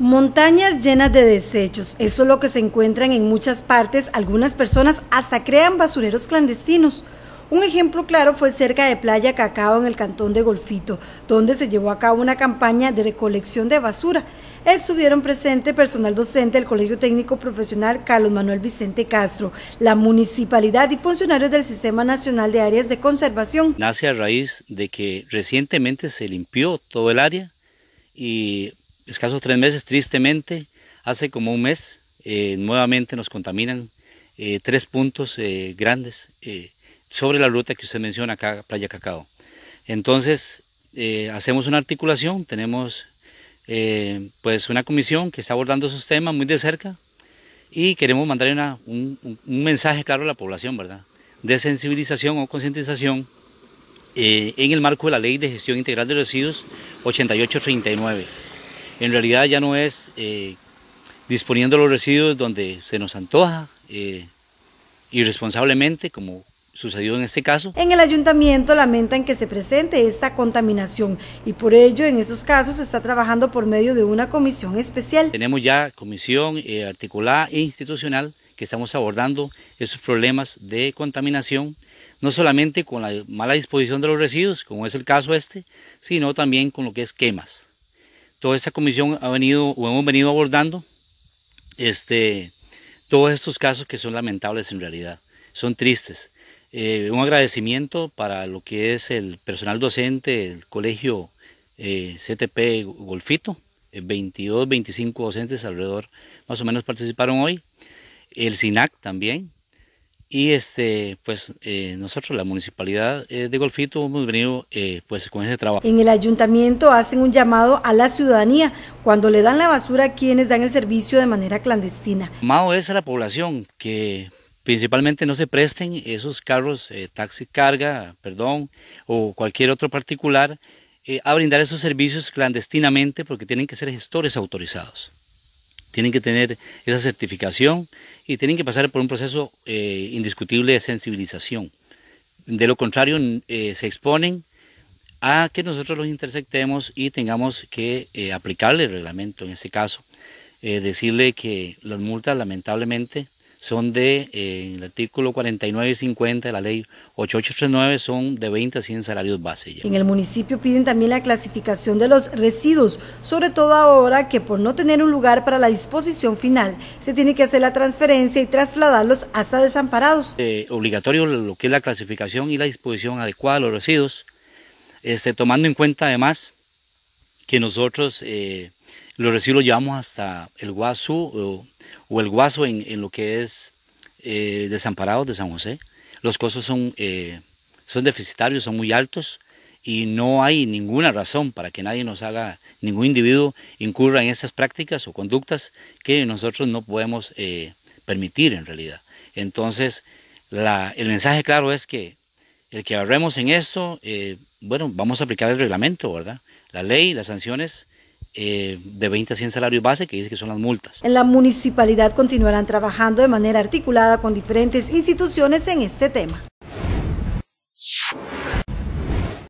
Montañas llenas de desechos, eso es lo que se encuentran en muchas partes, algunas personas hasta crean basureros clandestinos. Un ejemplo claro fue cerca de Playa Cacao en el cantón de Golfito, donde se llevó a cabo una campaña de recolección de basura. Estuvieron presentes personal docente del Colegio Técnico Profesional Carlos Manuel Vicente Castro, la municipalidad y funcionarios del Sistema Nacional de Áreas de Conservación. Nace a raíz de que recientemente se limpió todo el área y escasos tres meses, tristemente, hace como un mes, eh, nuevamente nos contaminan eh, tres puntos eh, grandes sobre la ruta que usted menciona acá, Playa Cacao. Entonces, hacemos una articulación, tenemos pues una comisión que está abordando esos temas muy de cerca y queremos mandar un, un, mensaje claro a la población, ¿verdad? De sensibilización o concientización en el marco de la Ley de Gestión Integral de Residuos 8839 en realidad ya no es eh, disponiendo los residuos donde se nos antoja, eh, irresponsablemente, como sucedió en este caso. En el ayuntamiento lamentan que se presente esta contaminación y por ello en esos casos se está trabajando por medio de una comisión especial. Tenemos ya comisión eh, articulada e institucional que estamos abordando esos problemas de contaminación, no solamente con la mala disposición de los residuos, como es el caso este, sino también con lo que es quemas toda esta comisión ha venido o hemos venido abordando este, todos estos casos que son lamentables en realidad, son tristes. Eh, un agradecimiento para lo que es el personal docente, del colegio eh, CTP Golfito, 22, eh, 25 docentes alrededor más o menos participaron hoy, el SINAC también, y este, pues eh, nosotros, la municipalidad eh, de Golfito, hemos venido eh, pues con ese trabajo. En el ayuntamiento hacen un llamado a la ciudadanía cuando le dan la basura a quienes dan el servicio de manera clandestina. Mao es a la población que principalmente no se presten esos carros, taxi carga, perdón, o cualquier otro particular a brindar esos servicios clandestinamente porque tienen que ser gestores autorizados tienen que tener esa certificación y tienen que pasar por un proceso eh, indiscutible de sensibilización. De lo contrario, eh, se exponen a que nosotros los interceptemos y tengamos que eh, aplicarle el reglamento en este caso. decirle que las multas lamentablemente son de, en eh, el artículo 49 y 50 de la ley 8839 son de 20 a 100 salarios base. En el municipio piden también la clasificación de los residuos, sobre todo ahora que por no tener un lugar para la disposición final, se tiene que hacer la transferencia y trasladarlos hasta desamparados. Eh, obligatorio lo que es la clasificación y la disposición adecuada de los residuos, este, tomando en cuenta además que nosotros eh, los residuos los llevamos hasta el Guazú o, el Guaso en, lo que es eh, Desamparados de San José. Los costos son, eh, son deficitarios, son muy altos y no hay ninguna razón para que nadie nos haga, ningún individuo incurra en estas prácticas o conductas que nosotros no podemos eh, permitir en realidad. Entonces, el mensaje claro es que el que ahorremos en esto, eh, bueno, vamos a aplicar el reglamento, ¿verdad? La ley, las sanciones. Eh, de 20 a 100 salarios base, que dice que son las multas. En la municipalidad continuarán trabajando de manera articulada con diferentes instituciones en este tema.